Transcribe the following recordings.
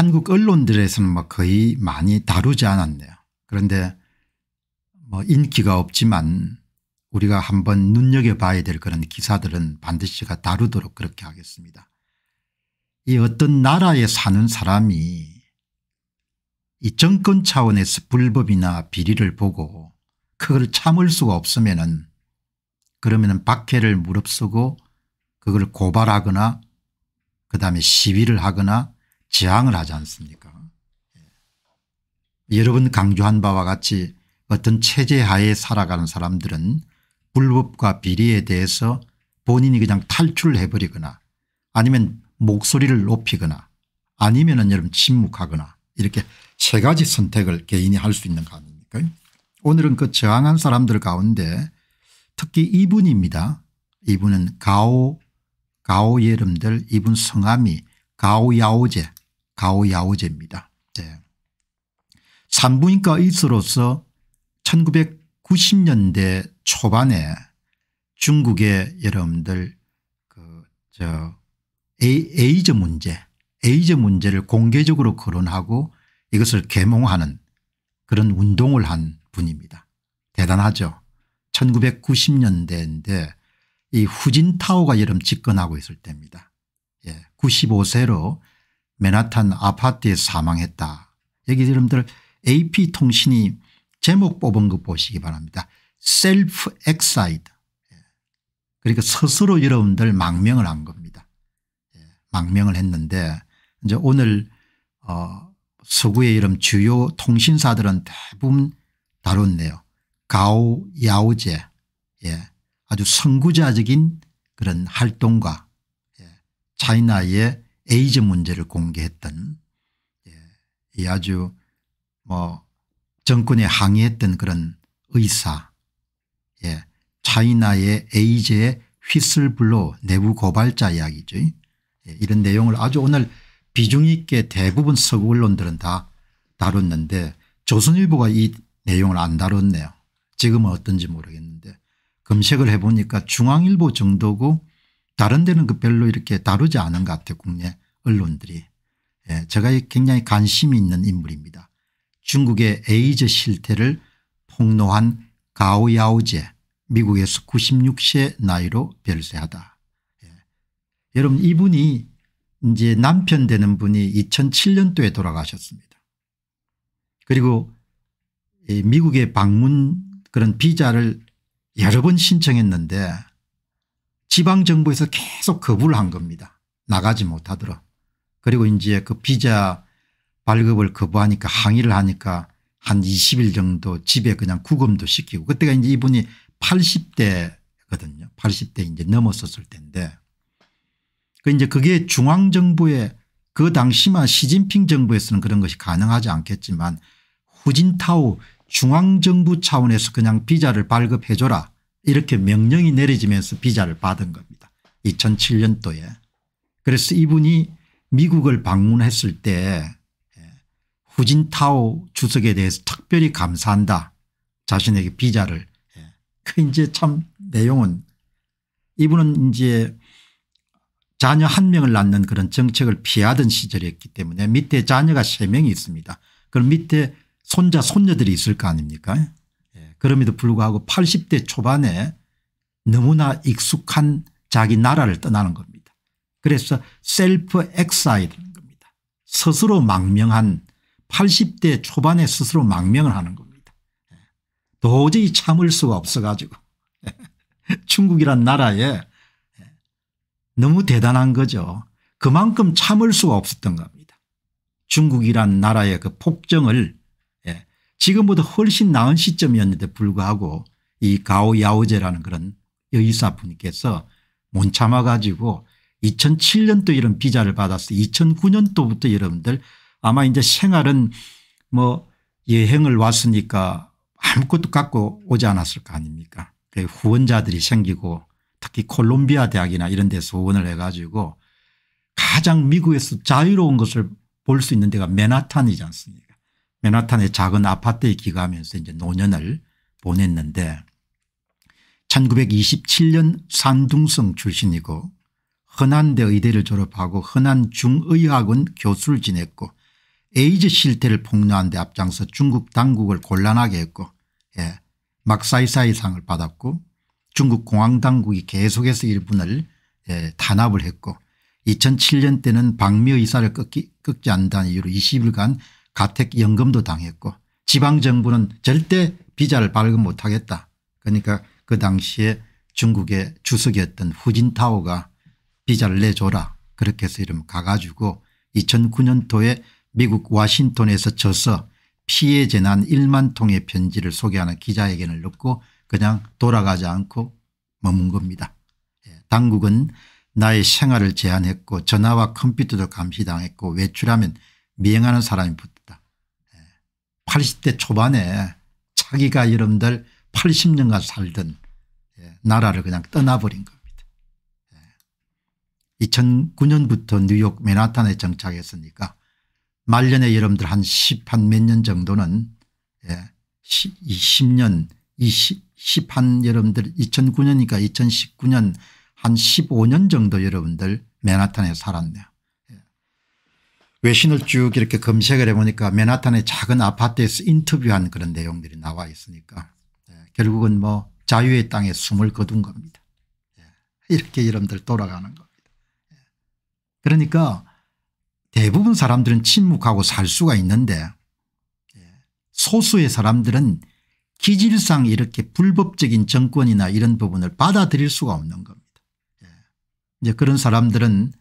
한국 언론들에서는 뭐 거의 많이 다루지 않았네요. 그런데 뭐 인기가 없지만 우리가 한번 눈여겨봐야 될 그런 기사들은 반드시 가 다루도록 그렇게 하겠습니다. 이 어떤 나라에 사는 사람이 이 정권 차원에서 불법이나 비리를 보고 그걸 참을 수가 없으면 은 그러면 은 박해를 무릅쓰고 그걸 고발하거나 그 다음에 시위를 하거나 저항을 하지 않습니까 예. 여러 번 강조한 바와 같이 어떤 체제 하에 살아가는 사람들은 불법과 비리에 대해서 본인이 그냥 탈출해버리거나 아니면 목소리를 높이거나 아니면 은 여러분 침묵하거나 이렇게 세 가지 선택을 개인이 할 수 있는 거 아닙니까 오늘은 그 저항한 사람들 가운데 특히 이분입니다. 이분은 가오 가오예름들 이분 성함이 가오야오제 가오야오제입니다. 네. 산부인과 의사로서 1990년대 초반에 중국의 여러분들 그저 에이즈 문제 에이즈 문제를 공개적으로 거론하고 이것을 계몽하는 그런 운동을 한 분입니다. 대단하죠. 1990년대인데 이 후진타오가 여름 집권하고 있을 때입니다. 예, 95세로 맨하탄 아파트에 사망했다. 여기 여러분들 AP통신이 제목 뽑은 거 보시기 바랍니다. 셀프 엑사이드. 예. 그러니까 스스로 여러분들 망명을 한 겁니다. 예. 망명을 했는데 이제 오늘 어 서구의 이름 주요 통신사들은 대부분 다뤘네요. 가오 야오제 예. 아주 선구자적인 그런 활동과 예. 차이나의 에이즈 문제를 공개했던 예, 아주 뭐 정권에 항의했던 그런 의사 예, 차이나의 에이즈의 휘슬블로 내부 고발자 이야기죠. 예, 이런 내용을 아주 오늘 비중 있게 대부분 서구 언론들은 다 다뤘는데 조선일보가 이 내용을 안 다뤘네요. 지금은 어떤지 모르겠는데 검색을 해보니까 중앙일보 정도고 다른 데는 그 별로 이렇게 다루지 않은 것 같아요 국내 언론들이 예, 제가 굉장히 관심이 있는 인물입니다. 중국의 에이즈 실태를 폭로한 가오야오제 미국에서 96세 나이로 별세하다. 예. 여러분 이분이 이제 남편 되는 분이 2007년도에 돌아가셨습니다. 그리고 미국에 방문 그런 비자를 여러 번 신청했는데 지방정부에서 계속 거부를 한 겁니다. 나가지 못하도록 그리고 이제 그 비자 발급을 거부하니까 항의를 하니까 한 20일 정도 집에 그냥 구금도 시키고 그때가 이제 이분이 80대거든요. 80대 이제 넘었었을 텐데 그 이제 그게 중앙정부의 그 당시만 시진핑 정부에서는 그런 것이 가능하지 않겠지만 후진타오 중앙정부 차원에서 그냥 비자를 발급해 줘라 이렇게 명령이 내려지면서 비자를 받은 겁니다. 2007년도에. 그래서 이분이 미국을 방문했을 때 예, 후진타오 주석에 대해서 특별히 감사한다 자신에게 비자를 예, 그 이제 참 내용은 이분은 이제 자녀 한 명을 낳는 그런 정책을 피하던 시절이었기 때문에 밑에 자녀가 세 명이 있습니다. 그럼 밑에 손자 손녀들이 있을 거 아닙니까 예, 그럼에도 불구하고 80대 초반에 너무나 익숙한 자기 나라를 떠나는 겁니다. 그래서 셀프 엑사이드라는 겁니다. 스스로 망명한 80대 초반에 스스로 망명을 하는 겁니다. 도저히 참을 수가 없어 가지고 중국이란 나라에 너무 대단한 거죠. 그만큼 참을 수가 없었던 겁니다. 중국이란 나라의 그 폭정을 예, 지금보다 훨씬 나은 시점이었는데 불구하고 이 가오야오제라는 그런 의사분께서 못 참아가지고 2007년도 이런 비자를 받았어요. 2009년도부터 여러분들 아마 이제 생활은 뭐 여행을 왔으니까 아무것도 갖고 오지 않았을 거 아닙니까 그 후원자들이 생기고 특히 콜롬비아 대학이나 이런 데서 후원을 해 가지고 가장 미국에서 자유로운 것을 볼 수 있는 데가 맨하탄이지 않습니까 맨하탄의 작은 아파트에 기가하면서 이제 노년을 보냈는데 1927년 산둥성 출신이고 흔한대 의대를 졸업하고 흔한 중의학원 교수를 지냈고 에이즈 실태를 폭로한 데 앞장서 중국 당국을 곤란하게 했고 예, 막사이사이상을 받았고 중국 공항당국이 계속해서 일본을 예, 탄압을 했고 2007년 때는 박미의사를 꺾기, 꺾지 않는다는 이유로 20일간 가택연금도 당했고 지방정부는 절대 비자를 발급 못하겠다. 그러니까 그 당시에 중국의 주석이었던 후진타오가 비자를 내줘라 그렇게 해서 이름 가가지고 2009년도에 미국 와싱턴에서 쳐서 피해 재난 1만 통의 편지를 소개하는 기자회견을 넣고 그냥 돌아가지 않고 머문 겁니다. 예, 당국은 나의 생활을 제한했고 전화와 컴퓨터도 감시당했고 외출하면 미행하는 사람이 붙었다. 80대 예, 초반에 자기가 여러분들 80년간 살던 예, 나라를 그냥 떠나버린 겁니다. 2009년부터 뉴욕 맨하탄에 정착했으니까 말년에 여러분들 한 10, 한 몇 년 정도는 예, 20년, 10, 한 여러분들 2009년이니까 2019년 한 15년 정도 여러분들 맨하탄에 살았네요. 예. 외신을 쭉 이렇게 검색을 해보니까 맨하탄의 작은 아파트에서 인터뷰한 그런 내용들이 나와 있으니까 예. 결국은 뭐 자유의 땅에 숨을 거둔 겁니다. 예, 이렇게 여러분들 돌아가는 거. 그러니까 대부분 사람들은 침묵하고 살 수가 있는데 예, 소수의 사람들은 기질상 이렇게 불법적인 정권이나 이런 부분을 받아들일 수가 없는 겁니다. 예. 이제 그런 사람들은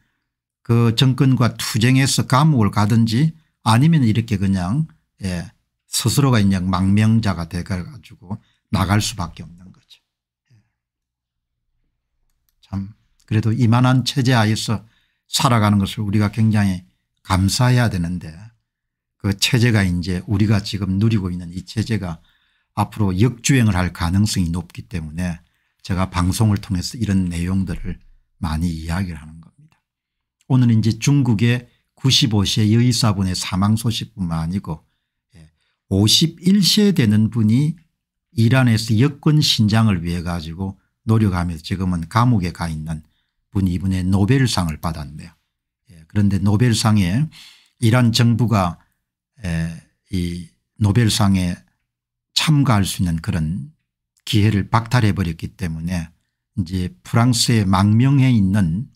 그 정권과 투쟁해서 감옥을 가든지 아니면 이렇게 그냥 예, 스스로가 그냥 망명자가 돼가지고 나갈 수밖에 없는 거죠. 예. 참 그래도 이만한 체제 하에서 살아가는 것을 우리가 굉장히 감사해야 되는데 그 체제가 이제 우리가 지금 누리고 있는 이 체제가 앞으로 역주행을 할 가능성이 높기 때문에 제가 방송을 통해서 이런 내용들을 많이 이야기를 하는 겁니다. 오늘 이제 중국의 95세 여의사분의 사망 소식뿐만 아니고 51세 예, 되는 분이 이란에서 여권 신장을 위해 가지고 노력하면서 지금은 감옥에 가 있는 분이 이번에 노벨상을 받았네요. 예, 그런데 노벨상에 이란 정부가 이 노벨상에 참가할 수 있는 그런 기회를 박탈해 버렸기 때문에 이제 프랑스의 망명에 있는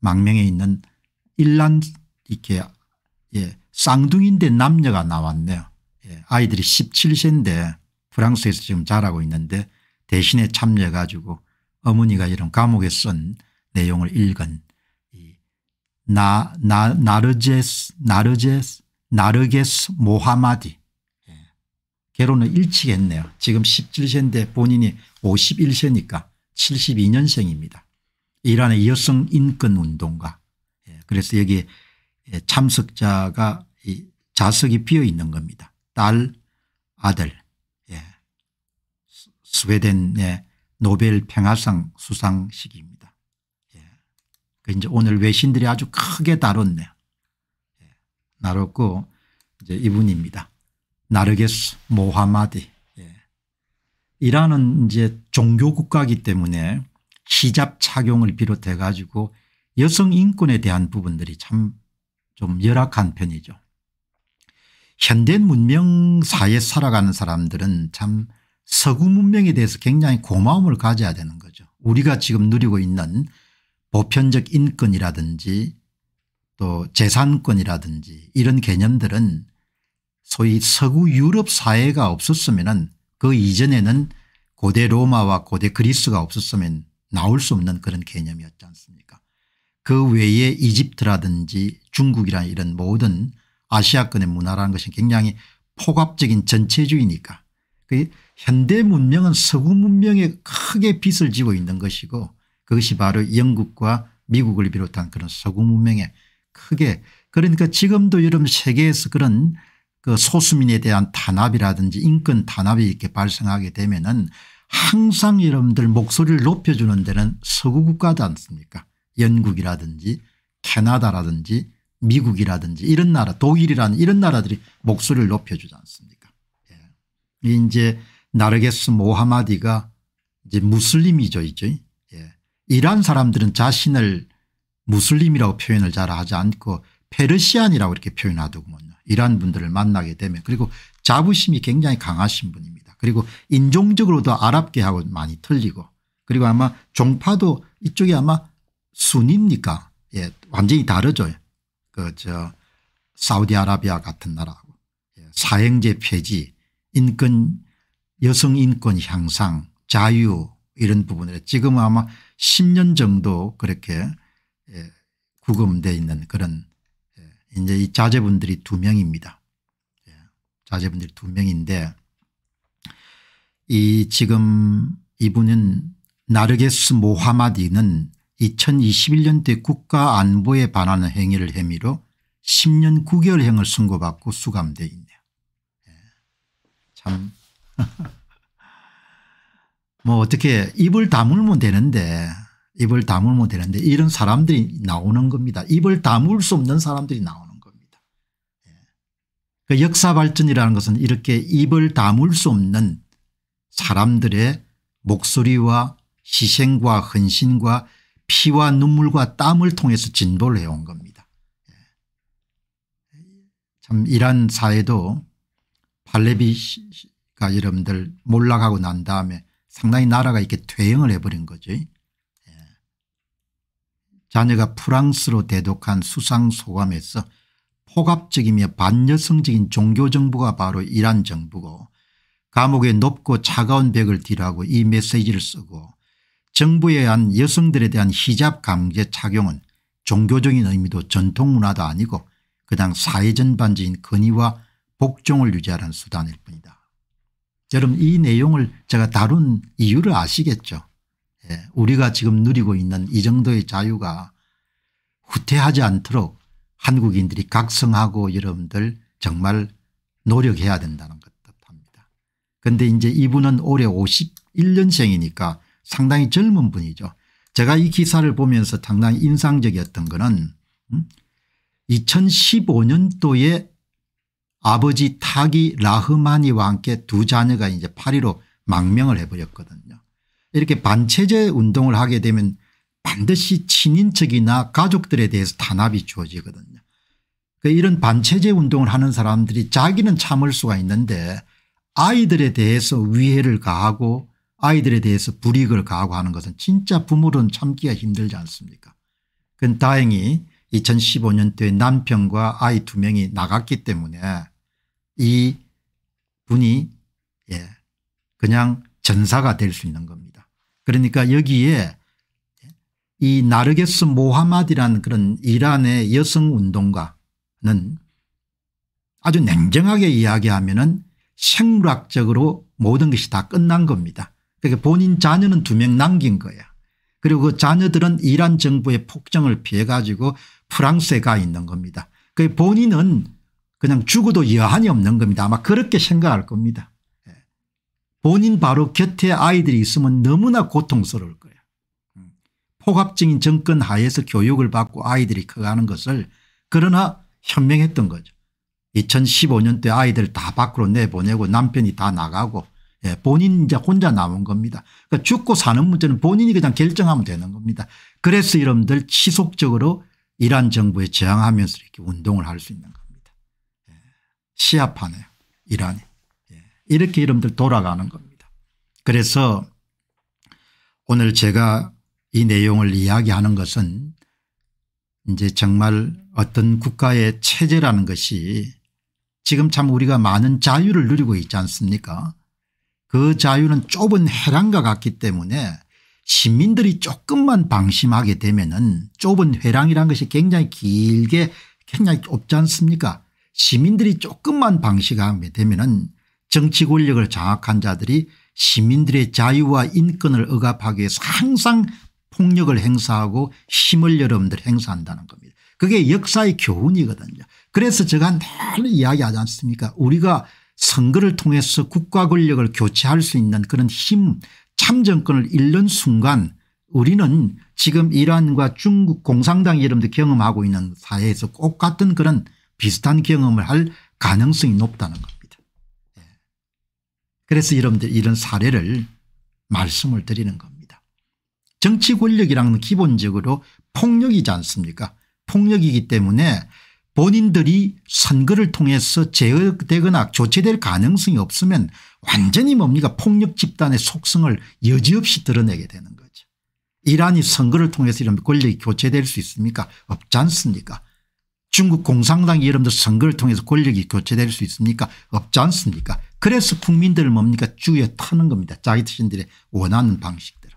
망명에 있는 일란 이렇게 예, 쌍둥이인데 남녀가 나왔네요. 예, 아이들이 17세인데 프랑스에서 지금 자라고 있는데 대신에 참여해 가지고 어머니가 이런 감옥에 쓴 내용을 읽은 나, 나, 나르제스, 나르제스, 나르게스 모하마디. 예. 결혼을 일찍 했네요. 지금 17세인데 본인이 51세니까 72년생입니다. 이란의 여성 인권 운동가. 예. 그래서 여기 예, 참석자가 자석이 비어 있는 겁니다. 딸, 아들, 스웨덴의 노벨 평화상 수상식입니다. 그 이제 오늘 외신들이 아주 크게 다뤘네요. 나눴고 예, 이제 이분입니다. 나르게스 모하마디. 예. 이란은 이제 종교 국가이기 때문에 시잡 착용을 비롯해 가지고 여성 인권에 대한 부분들이 참 좀 열악한 편이죠. 현대 문명 사에 살아가는 사람들은 참 서구 문명에 대해서 굉장히 고마움을 가져야 되는 거죠. 우리가 지금 누리고 있는 보편적 인권이라든지 또 재산권이라든지 이런 개념들은 소위 서구 유럽 사회가 없었으면 그 이전에는 고대 로마와 고대 그리스가 없었으면 나올 수 없는 그런 개념이었지 않습니까 그 외에 이집트라든지 중국이란 이런 모든 아시아권의 문화라는 것이 굉장히 포괄적인 전체주의니까 그 현대 문명은 서구 문명에 크게 빚을 지고 있는 것이고 그것이 바로 영국과 미국을 비롯한 그런 서구 문명에 크게 그러니까 지금도 여러분 세계에서 그런 그 소수민에 대한 탄압이라든지 인권 탄압이 이렇게 발생하게 되면은 항상 여러분들 목소리를 높여주는 데는 서구 국가지 않습니까 영국이라든지 캐나다라든지 미국이라든지 이런 나라 독일이라는 이런 나라들이 목소리를 높여주지 않습니까 예. 이제 나르게스 모하마디가 이제 무슬림이죠 이제 이란 사람들은 자신을 무슬림이라고 표현을 잘 하지 않고 페르시안이라고 이렇게 표현하더군요. 이란 분들을 만나게 되면 그리고 자부심이 굉장히 강하신 분입니다. 그리고 인종적으로도 아랍계하고 많이 틀리고 그리고 아마 종파도 이쪽이 아마 순입니까 예, 완전히 다르죠. 그 저 사우디아라비아 같은 나라하고 예, 사형제 폐지 인권 여성 인권 향상 자유 이런 부분에 지금 아마 10년 정도 그렇게 예, 구금되어 있는 그런 예, 이제 이 자제분들이 두 명입니다. 예, 자제분들이 두 명인데 이 지금 이분은 나르게스 모하마디는 2021년대 국가안보에 반하는 행위를 혐의로 10년 9개월형을 선고받고 수감되어 있네요. 참 뭐 어떻게 입을 다물면 되는데 입을 다물면 되는데 이런 사람들이 나오는 겁니다. 입을 다물 수 없는 사람들이 나오는 겁니다. 예. 그 역사 발전이라는 것은 이렇게 입을 다물 수 없는 사람들의 목소리와 희생과 헌신과 피와 눈물과 땀을 통해서 진보를 해온 겁니다. 예. 참 이란 사회도 팔레비가 여러분들 몰락하고 난 다음에 상당히 나라가 이렇게 퇴행을 해버린 거죠. 예. 자녀가 프랑스로 대독한 수상소감에서 폭압적이며 반여성적인 종교정부가 바로 이란 정부고 감옥의 높고 차가운 벽을 뒤로하고 이 메시지를 쓰고 정부에 한 여성들에 대한 히잡 강제 착용은 종교적인 의미도 전통문화도 아니고 그냥 사회 전반적인 건의와 복종을 유지하는 수단일 뿐이다. 여러분 이 내용을 제가 다룬 이유를 아시겠죠. 예, 우리가 지금 누리고 있는 이 정도의 자유가 후퇴하지 않도록 한국인들이 각성하고 여러분들 정말 노력해야 된다는 것 뜻합니다. 그런데 이제 이분은 올해 51년생이니까 상당히 젊은 분이죠. 제가 이 기사를 보면서 상당히 인상적이었던 것은 2015년도에 음? 아버지 타기 라흐마니와 함께 두 자녀가 이제 파리로 망명을 해버렸거든요. 이렇게 반체제 운동을 하게 되면 반드시 친인척이나 가족들에 대해서 탄압이 주어지거든요. 그 이런 반체제 운동을 하는 사람들이 자기는 참을 수가 있는데 아이들에 대해서 위해를 가하고 아이들에 대해서 불익을 가하고 하는 것은 진짜 부모로는 참기가 힘들지 않습니까 그건 다행히 2015년도에 남편과 아이 두 명이 나갔기 때문에 이 분이 예 그냥 전사가 될 수 있는 겁니다. 그러니까 여기에 이 나르게스 모하마디라는 그런 이란의 여성 운동가는 아주 냉정하게 이야기하면은 생물학적으로 모든 것이 다 끝난 겁니다. 그러니까 본인 자녀는 두 명 남긴 거야. 그리고 그 자녀들은 이란 정부의 폭정을 피해 가지고 프랑스에 가 있는 겁니다. 그 본인은 그냥 죽어도 여한이 없는 겁니다. 아마 그렇게 생각할 겁니다. 예. 본인 바로 곁에 아이들이 있으면 너무나 고통스러울 거예요. 포갑적인 음. 정권 하에서 교육을 받고 아이들이 커가는 것을 그러나 현명했던 거죠. 2015년 때 아이들 다 밖으로 내보내고 남편이 다 나가고 예, 본인 이제 혼자 남은 겁니다. 그러니까 죽고 사는 문제는 본인이 그냥 결정하면 되는 겁니다. 그래서 여러분들 지속적으로 이란 정부에 저항하면서 이렇게 운동을 할 수 있는 겁니다. 시합하네요. 이란이. 예, 이렇게 이름들 돌아가는 겁니다. 그래서 오늘 제가 이 내용을 이야기하는 것은 이제 정말 어떤 국가의 체제라는 것이 지금 참 우리가 많은 자유를 누리고 있지 않습니까 그 자유는 좁은 회랑과 같기 때문에 시민들이 조금만 방심하게 되면 은 좁은 회랑이라는 것이 굉장히 길게 굉장히 없지 않습니까 시민들이 조금만 방식하게 되면 은 정치 권력을 장악한 자들이 시민들의 자유와 인권을 억압하기 위해서 항상 폭력을 행사하고 힘을 여러분들 행사한다는 겁니다. 그게 역사의 교훈이거든요. 그래서 제가 늘 이야기하지 않습니까 우리가 선거를 통해서 국가 권력을 교체할 수 있는 그런 힘 참정권을 잃는 순간 우리는 지금 이란과 중국 공산당 여러분들 경험하고 있는 사회에서 똑같은 그런 비슷한 경험을 할 가능성이 높다는 겁니다. 예. 그래서 여러분들 이런 사례를 말씀을 드리는 겁니다. 정치 권력이라는 기본적으로 폭력이지 않습니까 폭력이기 때문에 본인들이 선거를 통해서 제어되거나 조치될 가능성이 없으면 완전히 뭡니까 폭력 집단의 속성을 여지없이 드러내게 되는 거죠. 이란이 선거를 통해서 이런 권력이 교체될 수 있습니까 없지 않습니까 중국 공산당이 여러분들 선거를 통해서 권력이 교체될 수 있습니까 없지 않습니까 그래서 국민들은 뭡니까 주에 타는 겁니다 자기 자신들의 원하는 방식대로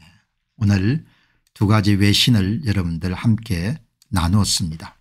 예. 오늘 두 가지 외신을 여러분들 함께 나누었습니다.